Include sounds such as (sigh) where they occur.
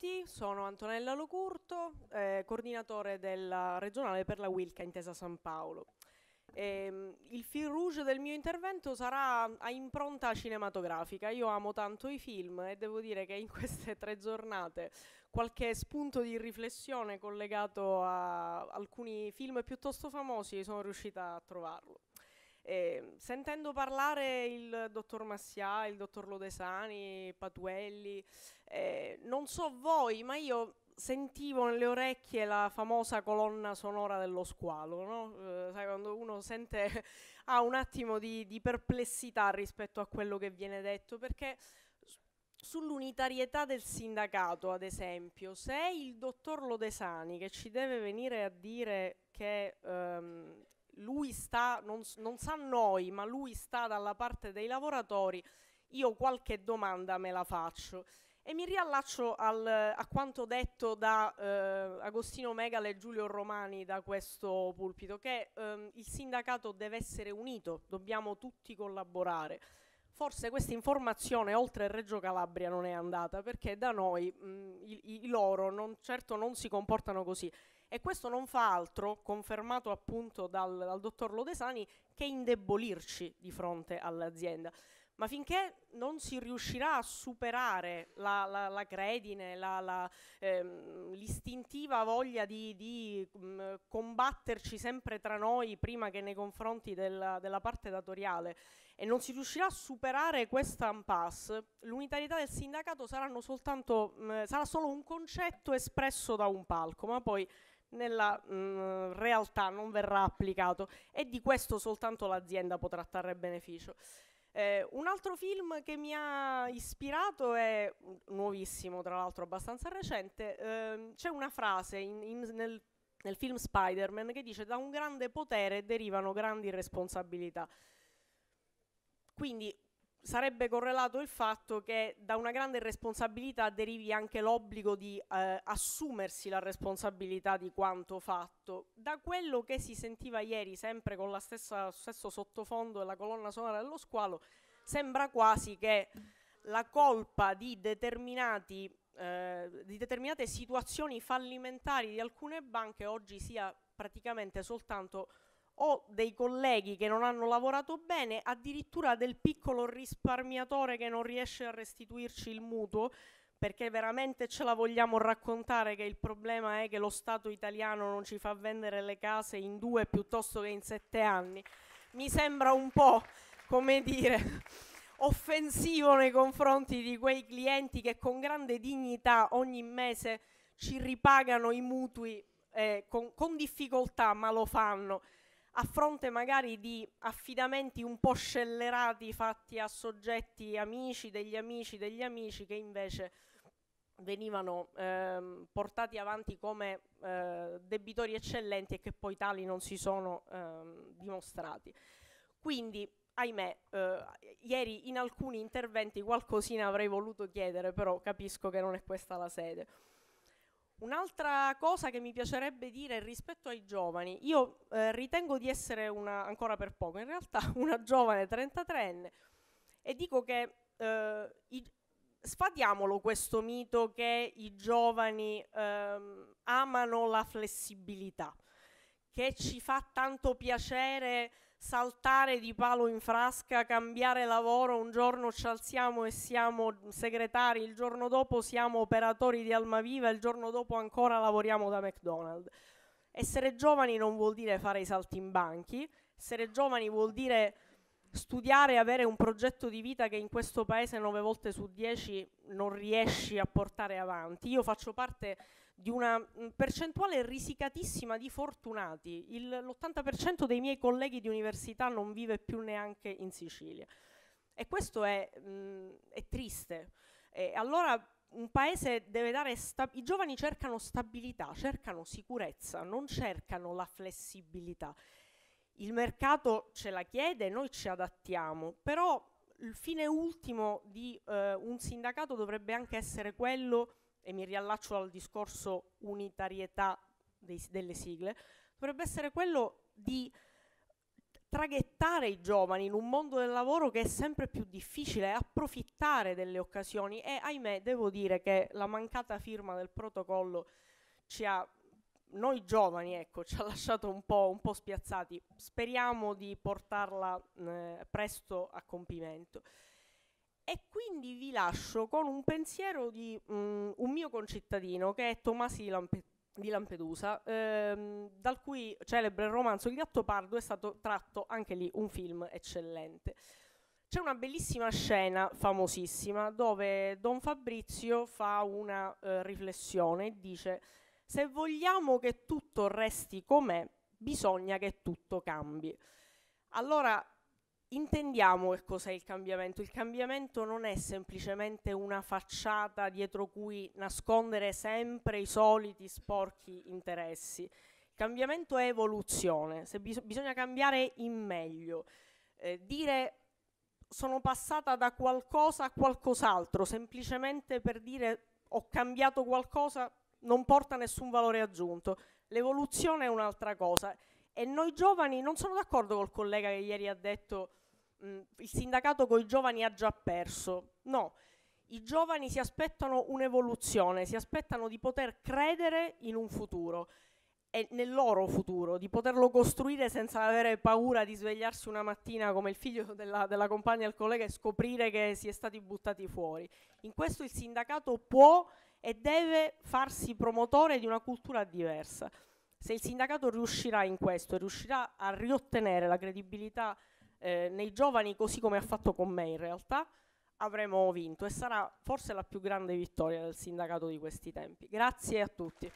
tutti, sono Antonella Locurto, eh, coordinatore della regionale per la Wilca Intesa San Paolo. Eh, il fil rouge del mio intervento sarà a impronta cinematografica. Io amo tanto i film e devo dire che in (laughs) queste tre giornate qualche spunto di riflessione collegato a alcuni film piuttosto famosi sono riuscita a trovarlo. Eh, sentendo parlare il dottor Massià, il dottor Lodesani, Patuelli, eh, non so voi, ma io sentivo nelle orecchie la famosa colonna sonora dello squalo, no? eh, sai, quando uno sente, (laughs) ha un attimo di, di perplessità rispetto a quello che viene detto, perché sull'unitarietà del sindacato, ad esempio, se il dottor Lodesani che ci deve venire a dire che ehm, sta, non, non sa noi, ma lui sta dalla parte dei lavoratori, io qualche domanda me la faccio. E mi riallaccio al, a quanto detto da eh, Agostino Megale e Giulio Romani da questo pulpito, che ehm, il sindacato deve essere unito, dobbiamo tutti collaborare. Forse questa informazione oltre Reggio Calabria non è andata perché da noi mh, i, i, loro non, certo non si comportano così e questo non fa altro, confermato appunto dal, dal dottor Lodesani, che indebolirci di fronte all'azienda. Ma finché non si riuscirà a superare la, la, la credine, ehm, l'istintiva ehm, voglia di, di mh, combatterci sempre tra noi prima che nei confronti della, della parte datoriale e non si riuscirà a superare questa impasse, l'unitarietà del sindacato soltanto, mh, mm, sarà solo un concetto espresso da un palco, ma poi nella mh, mm, realtà non verrà applicato e di questo soltanto l'azienda potrà trarre beneficio. Eh, un altro film che mi ha ispirato è nuovissimo, tra l'altro abbastanza recente, ehm, c'è una frase in, in, nel, nel film Spider-Man che dice da un grande potere derivano grandi responsabilità. Quindi sarebbe correlato il fatto che da una grande responsabilità derivi anche l'obbligo di eh, assumersi la responsabilità di quanto fatto. Da quello che si sentiva ieri, sempre con lo stesso sottofondo della colonna sonora dello squalo, sembra quasi che la colpa di, eh, di determinate situazioni fallimentari di alcune banche oggi sia praticamente soltanto o dei colleghi che non hanno lavorato bene, addirittura del piccolo risparmiatore che non riesce a restituirci il mutuo, perché veramente ce la vogliamo raccontare che il problema è che lo Stato italiano non ci fa vendere le case in due piuttosto che in sette anni. Mi sembra un po', come dire, (laughs) offensivo nei confronti di quei clienti che con grande dignità ogni mese ci ripagano i mutui eh, con, con difficoltà, ma lo fanno a fronte magari di affidamenti un po' scellerati fatti a soggetti amici degli amici degli amici che invece venivano ehm, portati avanti come eh, debitori eccellenti e che poi tali non si sono ehm, dimostrati. Quindi, ahimè, eh, ieri in alcuni interventi qualcosina avrei voluto chiedere, però capisco che non è questa la sede. Un'altra cosa che mi piacerebbe dire rispetto ai giovani, io eh, ritengo di essere una, ancora per poco, in realtà (laughs) una giovane 33enne e dico che eh, i, sfatiamolo questo mito che i giovani ehm, amano la flessibilità che ci fa tanto piacere saltare di palo in frasca, cambiare lavoro, un giorno ci alziamo e siamo segretari, il giorno dopo siamo operatori di Almaviva, il giorno dopo ancora lavoriamo da McDonald's. Essere giovani non vuol dire fare i salti in banchi, essere giovani vuol dire studiare e avere un progetto di vita che in questo paese nove volte su dieci non riesci a portare avanti. Io faccio parte di una mm, percentuale risicatissima di fortunati, Il, l'80% dei miei colleghi di università non vive più neanche in Sicilia e questo è, mh, mm, è triste. E allora un paese deve dare, i giovani cercano stabilità, cercano sicurezza, non cercano la flessibilità il mercato ce la chiede, noi ci adattiamo, però il fine ultimo di eh, un sindacato dovrebbe anche essere quello, e mi riallaccio al discorso unitarietà dei, delle sigle, dovrebbe essere quello di traghettare i giovani in un mondo del lavoro che è sempre più difficile, approfittare delle occasioni e ahimè devo dire che la mancata firma del protocollo ci ha noi giovani ecco, (laughs) ci ha lasciato un po', un po spiazzati. Speriamo di portarla eh, presto a compimento. E quindi vi lascio con un pensiero di mh, mm, un mio concittadino che è Tomasi Lampe- di Lampedusa, ehm, dal cui celebre romanzo Il gatto pardo è stato tratto anche lì un film eccellente. C'è una bellissima scena famosissima dove Don Fabrizio fa una eh, riflessione e dice se vogliamo che tutto resti com'è, bisogna che tutto cambi. Allora, intendiamo che cos'è il cambiamento. Il cambiamento non è semplicemente una facciata dietro cui nascondere sempre i soliti sporchi interessi. Il cambiamento è evoluzione, bis bisogna cambiare in meglio. Eh, dire sono passata da qualcosa a qualcos'altro, semplicemente per dire ho cambiato qualcosa, non porta nessun valore aggiunto. L'evoluzione è un'altra cosa. E noi giovani, non sono d'accordo col collega che ieri ha detto mh, mm, il sindacato con i giovani ha già perso. No, i giovani si aspettano un'evoluzione, si aspettano di poter credere in un futuro è nel loro futuro, di poterlo costruire senza avere paura di svegliarsi una mattina come il figlio della, della compagna del collega e scoprire che si è stati buttati fuori. In questo il sindacato può e deve farsi promotore di una cultura diversa. Se il sindacato riuscirà in questo, riuscirà a riottenere la credibilità eh, nei giovani così come ha fatto con me in realtà, avremo vinto e sarà forse la più grande vittoria del sindacato di questi tempi. Grazie a tutti.